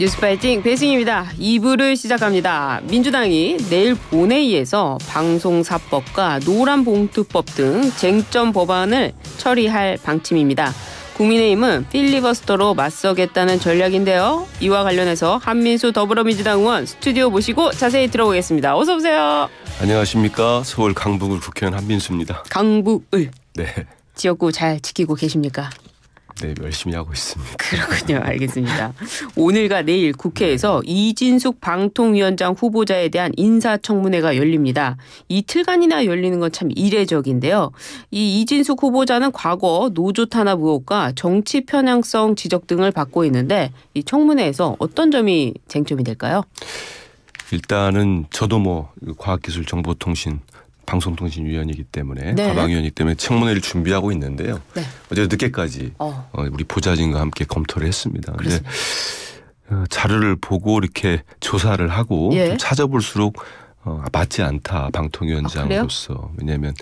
뉴스파이팅 배승입니다. 2부를 시작합니다. 민주당이 내일 본회의에서 방송사법과 노란봉투법 등 쟁점 법안을 처리할 방침입니다. 국민의힘은 필리버스터로 맞서겠다는 전략인데요. 이와 관련해서 한민수 더불어민주당 의원 스튜디오 모시고 자세히 들어보겠습니다. 어서 오세요. 안녕하십니까. 서울 강북을 국회의원 한민수입니다. 강북을. 네. 지역구 잘 지키고 계십니까? 네, 열심히 하고 있습니다. 그렇군요. 알겠습니다. 오늘과 내일 국회에서 네. 이진숙 방통위원장 후보자에 대한 인사청문회가 열립니다. 이틀간이나 열리는 건 참 이례적인데요. 이 이진숙 후보자는 과거 노조 탄압 의혹과 정치 편향성 지적 등을 받고 있는데 이 청문회에서 어떤 점이 쟁점이 될까요? 일단은 저도 뭐 과학기술정보통신 방송통신위원이기 때문에 네. 가방위원이기 때문에 청문회를 준비하고 있는데요. 네. 어제 늦게까지 어. 어 우리 보좌진과 함께 검토를 했습니다. 근데 어, 자료를 보고 이렇게 조사를 하고 예. 좀 찾아볼수록 어, 아, 맞지 않다 방통위원장으로서 아, 왜냐하면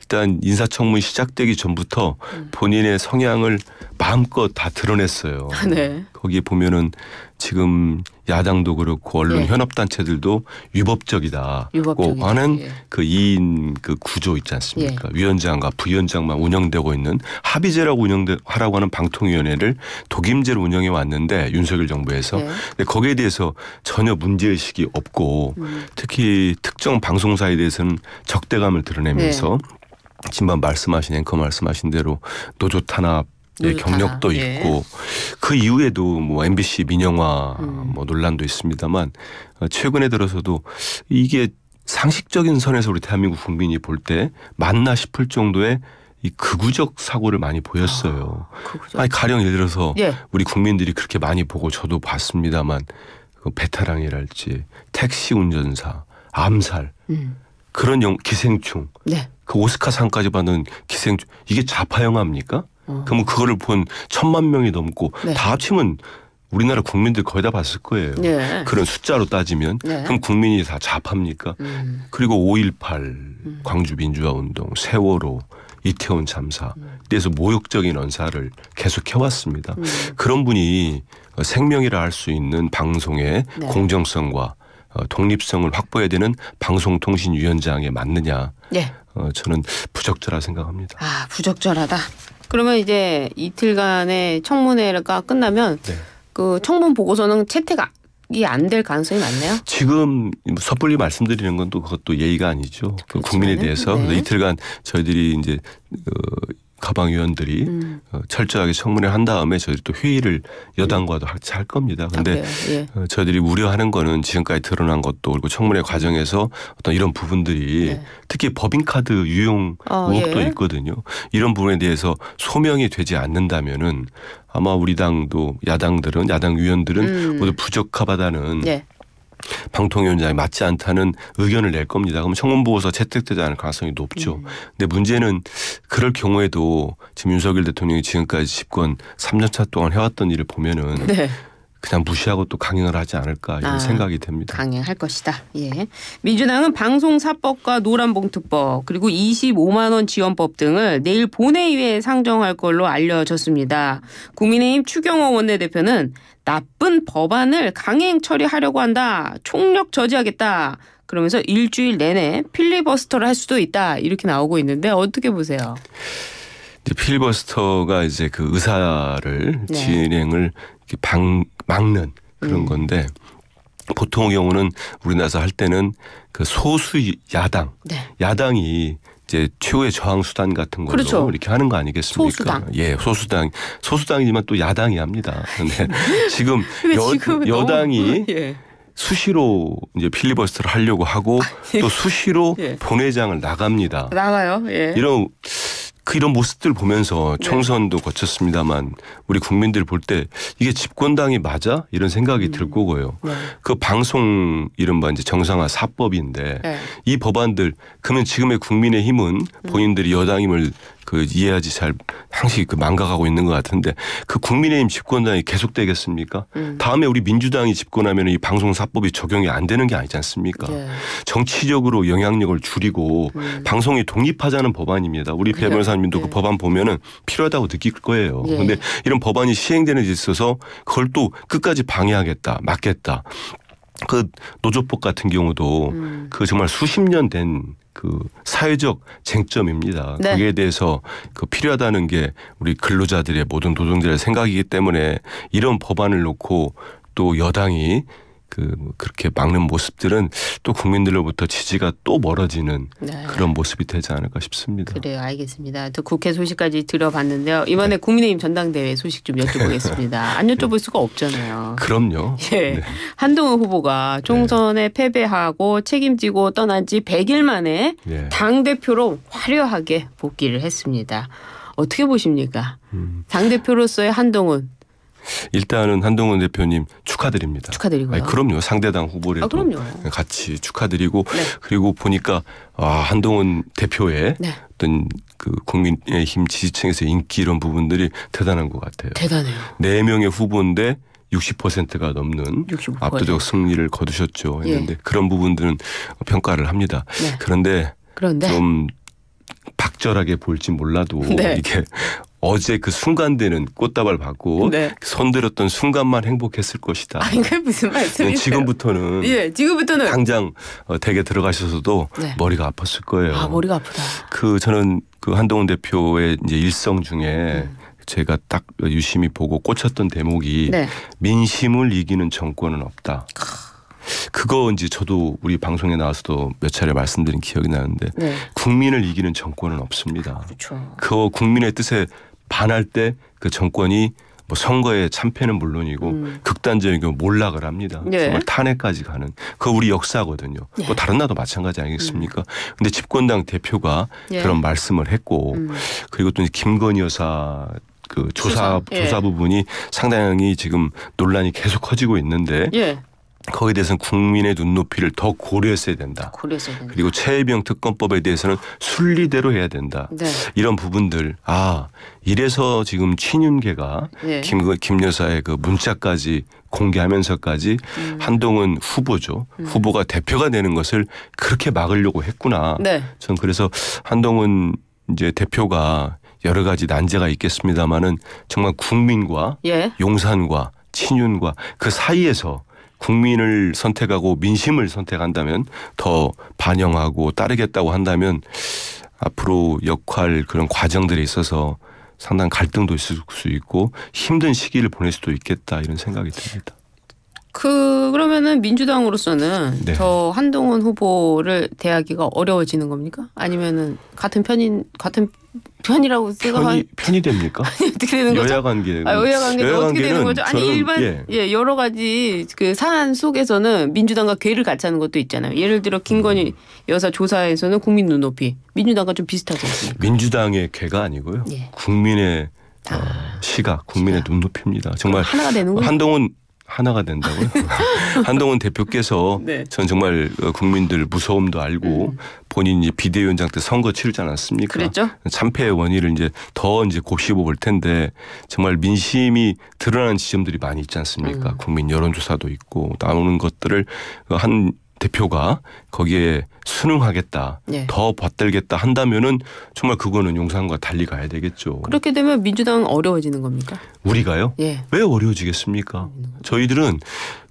일단 인사청문 시작되기 전부터 음. 본인의 성향을 마음껏 다 드러냈어요. 아, 네. 거기에 보면은 지금 야당도 그렇고 언론 네. 예. 현업 단체들도 위법적이다고 하는 그 2인 그 구조 있지 않습니까? 예. 위원장과 부위원장만 운영되고 있는 합의제라고 운영하라고 하는 방통위원회를 독임제로 운영해 왔는데 윤석열 정부에서 네. 근데 거기에 대해서 전혀 문제 의식이 없고 음. 특히 특정 방송사에 대해서는 적대감을 드러내면서 네. 지금 말씀하신 앵커 말씀하신 대로 노조 탄압 예, 경력도 있고 그 이후에도 뭐 MBC 민영화 음. 뭐 논란도 있습니다만 어, 최근에 들어서도 이게 상식적인 선에서 우리 대한민국 국민이 볼 때 맞나 싶을 정도의 이 극우적 사고를 많이 보였어요. 아, 니 가령 예를 들어서 예. 우리 국민들이 그렇게 많이 보고 저도 봤습니다만 그 베테랑이랄지 택시 운전사 암살 음. 그런 영, 기생충 네. 그 오스카상까지 받는 기생충 이게 자파 영화입니까? 어. 그러면 그거를 본 천만 명이 넘고 네. 다 합치면 우리나라 국민들 거의 다 봤을 거예요. 네. 그런 숫자로 따지면 네. 그럼 국민이 다 자합합니까? 음. 그리고 5.18 음. 광주 민주화 운동, 세월호, 이태원 참사 음. 그래서 모욕적인 언사를 계속 해왔습니다. 음. 그런 분이 생명이라 할 수 있는 방송의 네. 공정성과 어, 독립성을 확보해야 되는 방송통신위원장에 맞느냐. 네. 어, 저는 부적절하 생각합니다. 아, 부적절하다. 그러면 이제 이틀간의 청문회가 끝나면 네. 그 청문 보고서는 채택 이안 될 가능성이 많네요. 지금 섣불리 말씀드리는 건 또 그것도 예의가 아니죠. 그 그렇죠. 국민에 대해서 네. 이틀간 저희들이 이제 어, 가방 위원들이 음. 어, 철저하게 청문회를 한 다음에 저희들이 또 회의를 여당과도 같이 할 겁니다. 근데 아, 예. 어, 저희들이 우려하는 거는 지금까지 드러난 것도 그리고 청문회 과정에서 어떤 이런 부분들이 예. 특히 법인카드 유용 아, 의혹도 예. 있거든요. 이런 부분에 대해서 소명이 되지 않는다면은 아마 우리 당도 야당들은 야당 위원들은 음. 모두 부적합하다는 네. 방통위원장이 맞지 않다는 의견을 낼 겁니다. 그럼 청문보고서 채택되지 않을 가능성이 높죠. 음. 근데 문제는 그럴 경우에도 지금 윤석열 대통령이 지금까지 집권 3년 차 동안 해왔던 일을 보면은 네. 그냥 무시하고 또 강행을 하지 않을까 이런 아, 생각이 됩니다. 강행할 것이다. 예. 민주당은 방송사법과 노란봉투법 그리고 25만 원 지원법 등을 내일 본회의에 상정할 걸로 알려졌습니다. 국민의힘 추경호 원내대표는 나쁜 법안을 강행 처리하려고 한다. 총력 저지하겠다. 그러면서 일주일 내내 필리버스터를 할 수도 있다. 이렇게 나오고 있는데 어떻게 보세요? 필리버스터가 이제 그 의사를 네. 진행을 방, 막는 그런 음. 건데 보통 경우는 우리나라에서 할 때는 그 소수 야당, 네. 야당이 이제 최후의 저항 수단 같은 걸로 그렇죠. 이렇게 하는 거 아니겠습니까? 소수당. 예, 소수당. 소수당이지만 또 야당이 합니다. 근데 지금 여, 당이 예. 수시로 이제 필리버스터를 하려고 하고 아, 예. 또 수시로 예. 본회장을 나갑니다. 나가요. 예. 이런 그 이런 모습들 보면서 네. 총선도 네. 거쳤습니다만 우리 국민들 볼 때 이게 집권당이 맞아 이런 생각이 음. 들 거고요. 네. 그 방송 이른바 이제 정상화 사법인데 네. 이 법안들 그러면 지금의 국민의힘은 음. 본인들이 여당임을 그 이해하지 잘 항상 그망가가고 있는 것 같은데 그 국민의힘 집권당이 계속되겠습니까? 음. 다음에 우리 민주당이 집권하면 이 방송사법이 적용이 안 되는 게 아니지 않습니까? 예. 정치적으로 영향력을 줄이고 음. 방송이 독립하자는 법안입니다. 우리 배변사님도 예. 그 네. 법안 보면은 필요하다고 느낄 거예요. 그런데 예. 이런 법안이 시행되는 데 있어서 그걸 또 끝까지 방해하겠다, 막겠다. 그 노조법 같은 경우도 음. 그 정말 수십 년 된 그 사회적 쟁점입니다. 네. 거기에 대해서 그 필요하다는 게 우리 근로자들의 모든 노동자의 생각이기 때문에 이런 법안을 놓고 또 여당이 그 뭐 그렇게 막는 모습들은 또 국민들로부터 지지가 또 멀어지는 네. 그런 모습이 되지 않을까 싶습니다. 그래요, 알겠습니다. 또 국회 소식까지 들어봤는데요. 이번에 네. 국민의힘 전당대회 소식 좀 여쭤보겠습니다. 네. 안 여쭤볼 수가 없잖아요. 그럼요. 예. 네. 한동훈 후보가 총선에 네. 패배하고 책임지고 떠난 지 100일 만에 예. 당 대표로 화려하게 복귀를 했습니다. 어떻게 보십니까? 음. 당 대표로서의 한동훈 일단은 한동훈 대표님 축하드립니다. 축하드리고요. 아니, 그럼요. 상대당 후보를 아, 같이 축하드리고 네. 그리고 보니까 아, 한동훈 대표의 네. 어떤 그 국민의힘 지지층에서 인기 이런 부분들이 대단한 것 같아요. 대단해요. 네 명의 후보인데 60%가 넘는 65%. 압도적 승리를 거두셨죠. 예. 했는데 예. 그런 부분들은 평가를 합니다. 네. 그런데, 그런데 좀박절하게 볼지 몰라도 네. 이게 어제 그 순간되는 꽃다발 받고 네. 손들었던 순간만 행복했을 것이다. 아, 이게 무슨 네, 말씀이세요? 지금부터는 예, 지금부터는 당장 어, 댁에 들어가셔서도 네. 머리가 아팠을 거예요. 아, 머리가 아프다. 그 저는 그 한동훈 대표의 이제 일성 중에 음. 제가 딱 유심히 보고 꽂혔던 대목이 네. 민심을 이기는 정권은 없다. 그거 이제 저도 우리 방송에 나와서도 몇 차례 말씀드린 기억이 나는데 네. 국민을 이기는 정권은 없습니다. 그렇죠. 그 국민의 뜻에 반할 때 그 정권이 뭐 선거에 참패는 물론이고 음. 극단적인 경우 몰락을 합니다. 예. 정말 탄핵까지 가는 그 우리 역사거든요. 예. 뭐 다른 나도 마찬가지 아니겠습니까? 음. 근데 집권당 대표가 예. 그런 말씀을 했고 음. 그리고 또 김건희 여사 그 조사 조사, 예. 조사 부분이 상당히 지금 논란이 계속 커지고 있는데 예. 거기에 대해서는 국민의 눈높이를 더 고려했어야 된다. 고려했어야 된다. 그리고 최혜병 특검법에 대해서는 순리대로 해야 된다. 네. 이런 부분들 아 이래서 지금 친윤계가 네. 김, 김 여사의 그 문자까지 공개하면서까지 음. 한동훈 후보죠. 음. 후보가 대표가 되는 것을 그렇게 막으려고 했구나. 네. 전 그래서 한동훈 이제 대표가 여러 가지 난제가 있겠습니다마는 정말 국민과 예. 용산과 친윤과 그 사이에서 국민을 선택하고 민심을 선택한다면 더 반영하고 따르겠다고 한다면 앞으로 역할 그런 과정들에 있어서 상당 갈등도 있을 수 있고 힘든 시기를 보낼 수도 있겠다 이런 생각이 듭니다. 그 그러면은 민주당으로서는 네. 더 한동훈 후보를 대하기가 어려워지는 겁니까? 아니면은 같은 편인 같은 편이라고 생각하 편이, 편이 됩니까? 아니 어떻게 되는 거죠? 여야 관계 아, 여야 관계 어떻게 되는 거죠? 아니 저는, 일반 예. 예. 여러 가지 그 사안 속에서는 민주당과 괴를 같이 하는 것도 있잖아요. 예를 들어 김건희 음. 여사 조사에서는 국민 눈높이 민주당과 좀비슷하죠 민주당의 괴가 아니고요. 예. 국민의 아, 어, 시각 국민의 시각. 눈높이입니다. 정말 하나가 되는 한동훈 하나가 된다고요? 한동훈 대표께서 네. 전 정말 국민들 무서움도 알고 음. 본인이 비대위원장 때 선거 치르지 않았습니까? 그랬죠? 참패의 원인을 이제 더 이제 곱씹어 볼 텐데 정말 민심이 드러나는 지점들이 많이 있지 않습니까? 음. 국민 여론조사도 있고 나오는 것들을 한 대표가 거기에 순응하겠다, 예. 더 받들겠다 한다면은 정말 그거는 용산과 달리 가야 되겠죠. 그렇게 되면 민주당은 어려워지는 겁니까? 우리가요? 예. 왜 어려워지겠습니까? 저희들은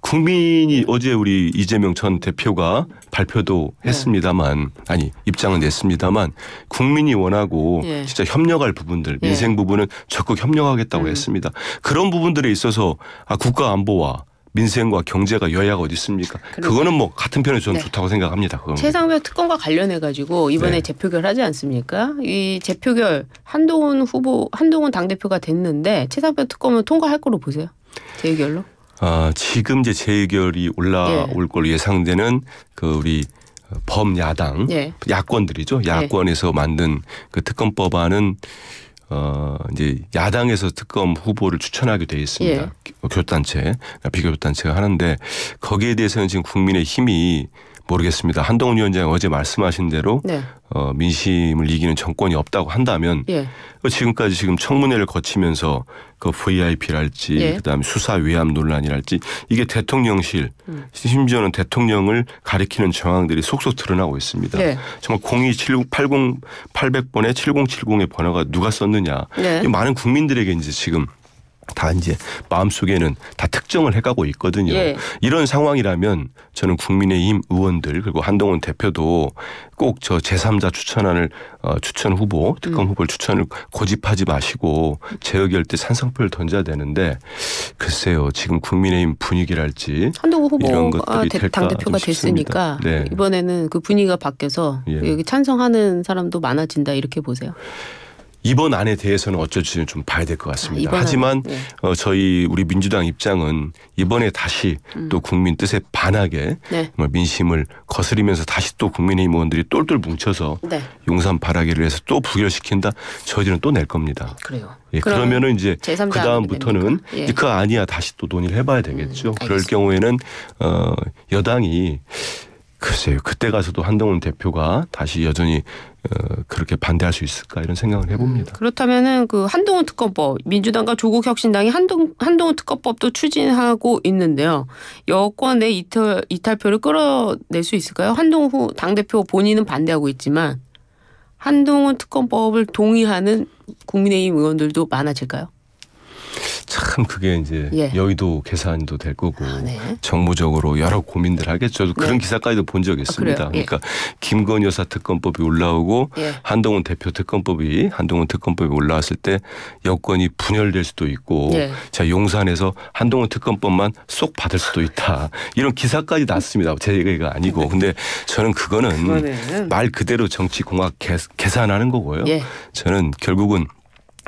국민이 어제 우리 이재명 전 대표가 발표도 예. 했습니다만 아니 입장은 냈습니다만 국민이 원하고 예. 진짜 협력할 부분들 예. 민생 부분은 적극 협력하겠다고 음. 했습니다. 그런 부분들에 있어서 아, 국가 안보와 민생과 경제가 여야가 어디 있습니까? 그러니까. 그거는 뭐 같은 편에 저는 네. 좋다고 생각합니다. 그건. 최상병 특검과 관련해 가지고 이번에 네. 재표결 하지 않습니까? 이 재표결 한동훈 후보 한동훈 당 대표가 됐는데 최상병 특검은 통과할 거로 보세요. 재 의결로? 아 지금 이제 재 의결이 올라올 네. 예. 걸로 예상되는 그 우리 범야당 예. 야권들이죠. 예. 야권에서 만든 그 특검법안은 어 이제 야당에서 특검 후보를 추천하게 돼 있습니다. 예. 교단체 비교단체가 하는데 거기에 대해서는 지금 국민의 힘이 모르겠습니다. 한동훈 위원장 어제 말씀하신 대로 네. 어, 민심을 이기는 정권이 없다고 한다면 예. 그 지금까지 지금 청문회를 거치면서 그 VIP랄지 예. 그다음에 수사 위압 논란이랄지 이게 대통령실 음. 심지어는 대통령을 가리키는 정황들이 속속 드러나고 있습니다. 예. 정말 02780 800번에 7070의 번호가 누가 썼느냐 네. 많은 국민들에게 이제 지금 다 이제 마음속에는 다 특정을 해가고 있거든요. 예. 이런 상황이라면 저는 국민의힘 의원들 그리고 한동훈 대표도 꼭 저 제3자 추천안을 어, 추천 후보 특검 음. 후보를 추천을 고집하지 마시고 재의결 때산성표를 던져야 되는데 글쎄요 지금 국민의힘 분위기랄지 한동훈 후보가 당 대표가 됐으니까 네. 이번에는 그 분위기가 바뀌어서 예. 여기 찬성하는 사람도 많아진다 이렇게 보세요. 이번 안에 대해서는 어쩔지는 좀 봐야 될 것 같습니다. 아, 하지만 네. 어, 저희 우리 민주당 입장은 이번에 다시 음. 또 국민 뜻에 반하게 네. 뭐 민심을 거스리면서 다시 또 국민의힘 의원들이 똘똘 뭉쳐서 네. 용산 바라기를 해서 또 부결시킨다. 저희들은 또 낼 겁니다. 그래요. 예, 그러면은 이제 그 다음부터는 예. 그 아니야 다시 또 논의를 해봐야 되겠죠. 음, 그럴 경우에는 어, 여당이 글쎄요. 그때 가서도 한동훈 대표가 다시 여전히 어, 그렇게 반대할 수 있을까 이런 생각을 해봅니다. 그렇다면은 그 한동훈 특검법 민주당과 조국 혁신당이 한동 한동훈 특검법도 추진하고 있는데요. 여권의 이탈 이탈표를 끌어낼 수 있을까요? 한동훈 당 대표 본인은 반대하고 있지만 한동훈 특검법을 동의하는 국민의힘 의원들도 많아질까요? 그 그게 이제 예. 여의도 계산도 될 거고 아, 네. 정무적으로 여러 고민들 하겠죠. 저 그런 네. 기사까지도 본 적이 아, 있습니다. 아, 그러니까 김건희 여사 특검법이 올라오고 예. 한동훈 대표 특검법이 한동훈 특검법이 올라왔을 때 여권이 분열될 수도 있고 예. 자 용산에서 한동훈 특검법만 쏙 받을 수도 있다. 이런 기사까지 났습니다. 제 얘기가 아니고 근데 저는 그거는 그거는. 말 그대로 정치 공학 계산하는 거고요. 예. 저는 결국은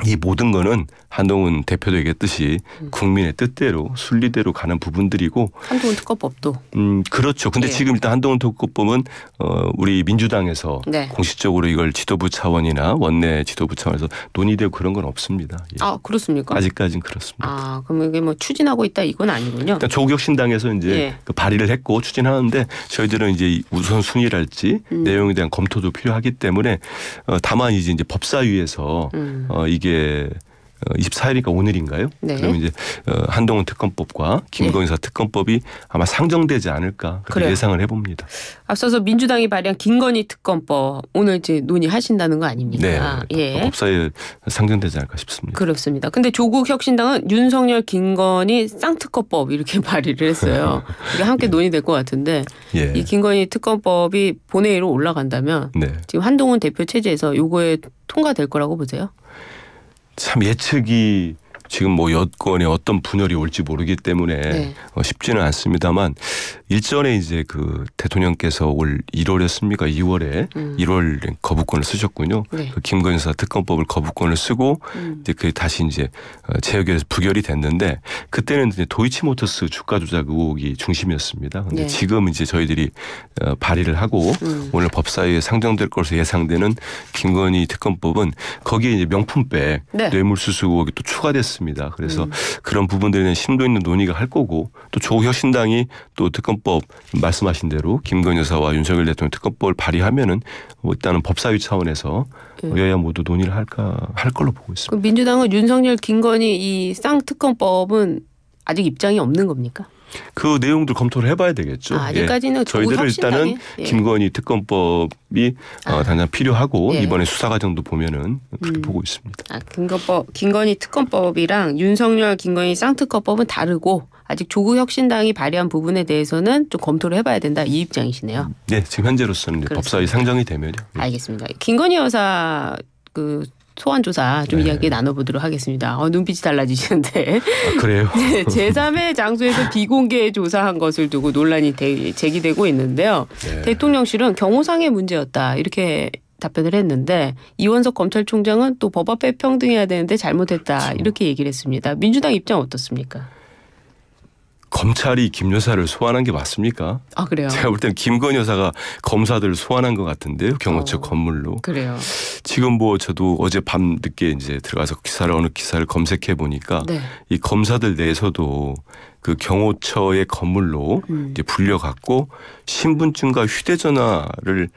이 모든 거는 한동훈 대표도 얘기했듯이 음. 국민의 뜻대로 순리대로 가는 부분들이고 한동훈 특검법도 음 그렇죠. 근데 예. 지금 일단 한동훈 특검법은 어 우리 민주당에서 네. 공식적으로 이걸 지도부 차원이나 원내 지도부 차원에서 논의되고 그런 건 없습니다. 예. 아 그렇습니까? 아직까지는 그렇습니다. 아 그럼 이게 뭐 추진하고 있다 이건 아니군요. 일단 그러니까 조국신당에서 이제 예. 그 발의를 했고 추진하는데 저희들은 이제 우선 순위랄지 음. 내용에 대한 검토도 필요하기 때문에 어, 다만 이제 이제 법사위에서 음. 어 이게 예, 어, 이제 24일이니까 오늘인가요? 네. 그면 이제 어, 한동훈 특검법과 김건희 사 네. 특검법이 아마 상정되지 않을까 그렇게 예상을 해봅니다. 앞서서 민주당이 발의한 김건희 특검법 오늘 이제 논의하신다는 거 아닙니까? 네. 예. 법사에 상정되지 않을까 싶습니다. 그렇습니다. 근데 조국 혁신당은 윤석열 김건희 쌍특검법 이렇게 발의를 했어요. 이게 함께 예. 논의될 것 같은데 예. 이 김건희 특검법이 본회의로 올라간다면 네. 지금 한동훈 대표 체제에서 요거에 통과될 거라고 보세요? 참 예측이 지금 뭐 여권에 어떤 분열이 올지 모르기 때문에 네. 어, 쉽지는 않습니다만 일전에 이제 그 대통령께서 올 1월이었습니까? 2월에 음. 1월 거부권을 쓰셨군요. 네. 그 김건희 사 특검법을 거부권을 쓰고 음. 이제 그 다시 이제 어, 재의에서 부결이 됐는데 그때는 이제 도이치모터스 주가 조작 의혹이 중심이었습니다. 근데 네. 지금 이제 저희들이 어, 발의를 하고 음. 오늘 법사위에 상정될 것으로 예상되는 김건희 특검법은 거기에 이제 명품백 네. 뇌물수수 의혹이 또 추가됐습니다. 있습니다. 그래서 음. 그런 부분들에 대한 심도 있는 논의가 할 거고 또 조혁신당이 또 특검법 말씀하신 대로 김건희 여사와 윤석열 대통령 특검법을 발의하면은 뭐 일단은 법사위 차원에서 음. 여야 모두 논의를 할까 할 걸로 보고 있습니다. 민주당은 윤석열 김건희 이 쌍특검법은 아직 입장이 없는 겁니까? 그 내용들 검토를 해봐야 되겠죠. 아, 직까지는 예. 그 저희들은 일단은 예. 김건희 특검법이 어, 아. 어, 당장 필요하고 예. 이번에 수사 과정도 보면은 그렇게 음. 보고 있습니다. 아, 김건법, 김건희 특검법이랑 윤석열 김건희 쌍특검법은 다르고 아직 조국 혁신당이 발의한 부분에 대해서는 좀 검토를 해봐야 된다 이 입장이시네요. 음. 네, 지금 현재로서는 법사위 상정이 되면요. 예. 알겠습니다. 김건희 여사 그 소환 조사 좀 네. 이야기 나눠보도록 하겠습니다. 어, 눈빛이 달라지시는데. 아, 그래요? 네, 제3의 장소에서 비공개 조사한 것을 두고 논란이 대, 제기되고 있는데요. 네. 대통령실은 경호상의 문제였다 이렇게 답변을 했는데 이원석 검찰총장은 또 법 앞에 평등해야 되는데 잘못했다 그렇죠. 이렇게 얘기를 했습니다. 민주당 입장 어떻습니까? 검찰이 김 여사를 소환한 게 맞습니까? 아 그래요. 제가 볼 때는 김건 여사가 검사들을 소환한 것 같은데요. 경호처 어, 건물로. 그래요. 지금 뭐 저도 어제 밤 늦게 이제 들어가서 기사를 어느 기사를 검색해 보니까 네. 이 검사들 내에서도 그 경호처의 건물로 음. 이제 불려갔고 신분증과 휴대전화를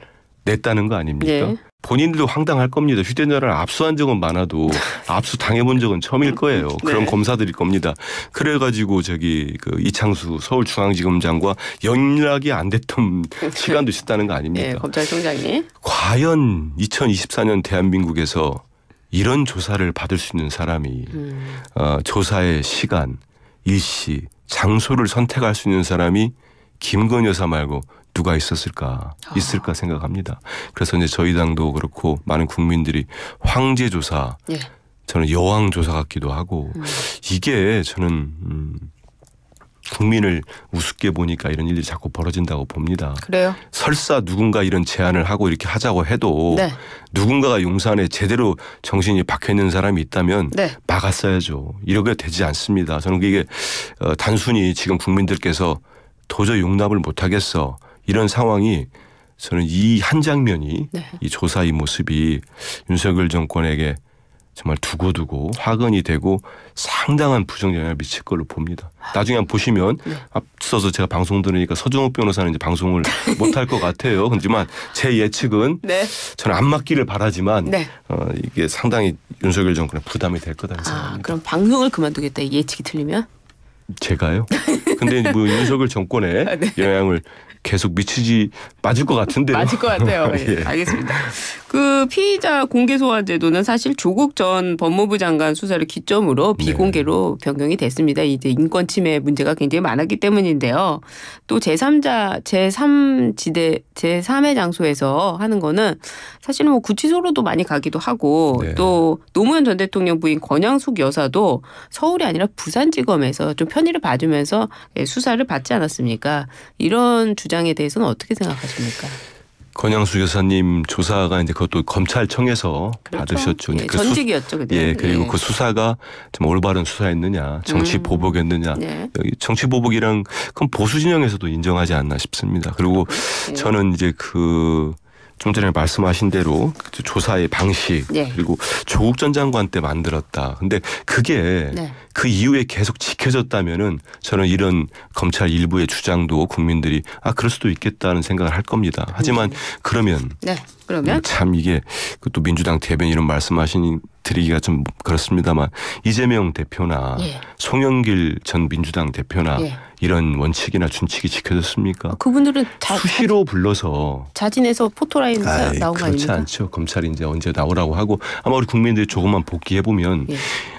냈다는 거 아닙니까? 예. 본인들도 황당할 겁니다. 휴대전화를 압수한 적은 많아도 압수 당해본 적은 처음일 거예요. 네. 그런 네. 검사들일 겁니다. 그래가지고 저기 그 이창수 서울중앙지검장과 연락이 안 됐던 시간도 있었다는 거 아닙니까? 네, 검찰총장이. 과연 2024년 대한민국에서 이런 조사를 받을 수 있는 사람이 음. 어, 조사의 시간, 일시, 장소를 선택할 수 있는 사람이 김건 여사 말고 누가 있었을까 아. 있을까 생각합니다. 그래서 이제 저희 당도 그렇고 많은 국민들이 황제 조사 예. 저는 여왕 조사 같기도 하고 음. 이게 저는 음 국민을 우습게 보니까 이런 일이 자꾸 벌어진다고 봅니다. 그래요? 설사 누군가 이런 제안을 하고 이렇게 하자고 해도 네. 누군가가 용산에 제대로 정신이 박혀 있는 사람이 있다면 네. 막았어야죠. 이러게 되지 않습니다. 저는 이게 어, 단순히 지금 국민들께서 도저히 용납을 못 하겠어. 이런 상황이 저는 이 한 장면이 네. 이 조사 의 모습이 윤석열 정권에게 정말 두고두고 화근이 되고 상당한 부정영향을 미칠 걸로 봅니다. 나중에 한번 보시면 네. 앞서서 제가 방송 들으니까 서정욱 변호사는 이제 방송을 못 할 것 같아요. 하지만 제 예측은 네. 저는 안 맞기를 바라지만 네. 어, 이게 상당히 윤석열 정권에 부담이 될 거다 아, 생각합니다. 그럼 방송을 그만두겠다 예측이 틀리면? 제가요? 근데 뭐 윤석열 정권에 네. 영향을 계속 미치지 맞을 것 같은데요. 맞을 것 같아요. 예. 예. 알겠습니다. 그 피의자 공개 소환 제도는 사실 조국 전 법무부 장관 수사를 기점으로 네. 비공개로 네. 변경이 됐습니다. 이제 인권 침해 문제가 굉장히 많았기 때문인데요. 또 제3자 제3지대 제3의 장소에서 하는 거는 사실은 뭐 구치소로도 많이 가기도 하고 네. 또 노무현 전 대통령 부인 권양숙 여사도 서울이 아니라 부산지검에서 좀 편의를 봐주면서 예, 수사를 받지 않았습니까? 이런 주장 주장에 대해서는 어떻게 생각하십니까? 권양수 교사님 조사가 이제 그것도 검찰청에서 그렇죠. 받으셨죠. 예, 그 전직이었죠. 그 예, 그리고 예. 그 수사가 좀 올바른 수사였느냐, 정치 보복였느냐. 음. 예. 정치 보복이랑 그럼 보수 진영에서도 인정하지 않나 싶습니다. 그리고 예. 저는 이제 그좀 전에 말씀하신 대로 그 조사의 방식 네. 그리고 조국 전 장관 때 만들었다. 근데 그게 네. 그 이후에 계속 지켜졌다면은 저는 이런 검찰 일부의 주장도 국민들이 아 그럴 수도 있겠다는 생각을 할 겁니다. 하지만 네. 그러면 네. 그러면 음, 참 이게 그 또 민주당 대변 이런 말씀하신 드리기가 좀 그렇습니다만 이재명 대표나 예. 송영길 전 민주당 대표나 예. 이런 원칙이나 준칙이 지켜졌습니까? 아, 그분들은 자, 수시로 불러서 자진해서 포토라인 나온 거 아닙니까? 그렇지 않죠. 검찰이 이제 언제 나오라고 하고 아마 우리 국민들이 조금만 복귀해 보면 예.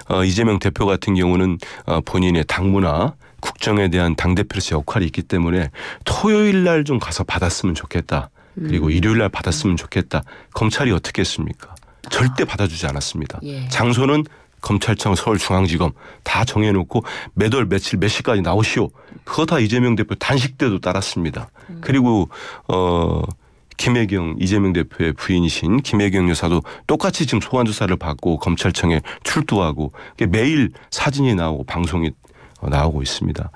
어, 이재명 대표 같은 경우는 어, 본인의 당무나 국정에 대한 당 대표로서 역할이 있기 때문에 토요일 날 좀 가서 받았으면 좋겠다. 그리고 음. 일요일 날 받았으면 좋겠다. 검찰이 어떻게 했습니까? 절대 받아주지 않았습니다. 예. 장소는 검찰청, 서울중앙지검 다 정해놓고 몇 월 며칠 몇 시까지 나오시오. 그거 다 이재명 대표 단식 때도 따랐습니다. 음. 그리고 어 김혜경 이재명 대표의 부인이신 김혜경 여사도 똑같이 지금 소환 조사를 받고 검찰청에 출두하고 매일 사진이 나오고 방송이 어, 나오고 있습니다.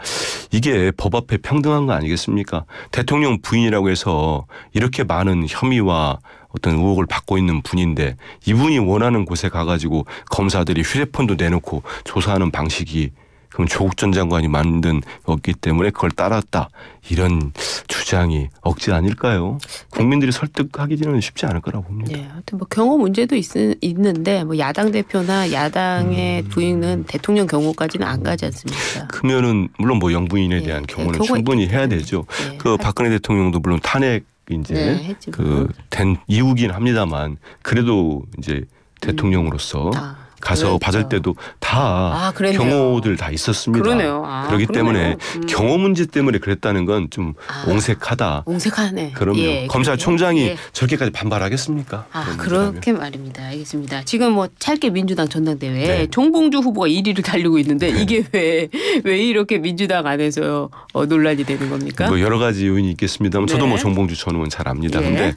이게 법 앞에 평등한 거 아니겠습니까? 대통령 부인이라고 해서 이렇게 많은 혐의와 어떤 의혹을 받고 있는 분인데 이분이 원하는 곳에 가가지고 검사들이 휴대폰도 내놓고 조사하는 방식이 그럼 조국 전 장관이 만든 없기 때문에 그걸 따랐다 이런 주장이 억지 아닐까요? 국민들이 설득하기는 쉽지 않을 거라고 봅니다. 네, 하여튼 뭐 경호 문제도 있, 는데뭐 야당 대표나 야당의 음. 부인은 대통령 경호까지는 안 가지 않습니까? 그러면은 물론 뭐 영부인에 예, 대한 예, 경호는 네, 충분히 해야 되죠. 네. 그 박근혜 대통령도 물론 탄핵 이제 뭐. 그된 이후긴 합니다만 그래도 이제 대통령으로서 음. 아. 가서 그 받을 때도 다 아, 경호들 다 있었습니다. 그러네요. 아, 그렇기 그러네요. 때문에 음. 경호 문제 때문에 그랬다는 건좀 아, 옹색하다. 옹색하네. 그럼요. 예, 검찰총장이 예. 저렇게까지 반발하겠습니까? 아 그렇게 말입니다. 알겠습니다. 지금 뭐 짧게 민주당 전당대회 네. 종봉주 후보가 1위를 달리고 있는데 네. 이게 왜 왜 이렇게 민주당 안에서 어, 논란이 되는 겁니까? 뭐 여러 가지 요인이 있겠습니다만 네. 저도 뭐 네. 종봉주 전후는 잘 압니다. 그런데 예.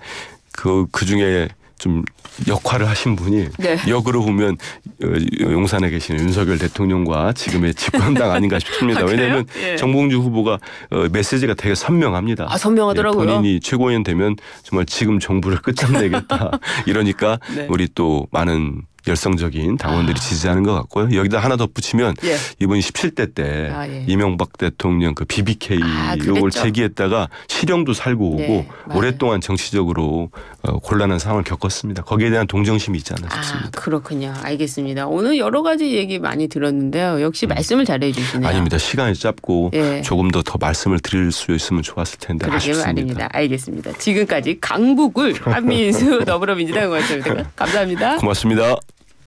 그, 그 중에 좀 역할을 하신 분이 네. 역으로 보면 어, 용산에 계시는 윤석열 대통령과 지금의 집권당 아닌가 싶습니다. 아, 왜냐하면 예. 정봉주 후보가 어, 메시지가 되게 선명합니다. 아 선명하더라고요. 예, 본인이 최고위원 되면 정말 지금 정부를 끝장내겠다. 이러니까 네. 우리 또 많은 열성적인 당원들이 아. 지지하는 것 같고요. 여기다 하나 덧 붙이면 예. 이번 17대 때 아, 예. 이명박 대통령 그 BBK 아, 요걸 제기했다가 실형도 살고 네, 오고 네, 오랫동안 정치적으로 어, 곤란한 상황을 겪었습니다. 거기에 대한 동정심이 있지 않나 싶습니다. 아, 그렇군요. 알겠습니다. 오늘 여러 가지 얘기 많이 들었는데요. 역시 음. 말씀을 잘해 주시네요. 아닙니다. 시간이 짧고 예. 조금 더 더 말씀을 드릴 수 있으면 좋았을 텐데 아쉽습니다. 아닙니다. 알겠습니다. 지금까지 강북을 한민수 더불어민주당 의원입니다. 감사합니다. 고맙습니다.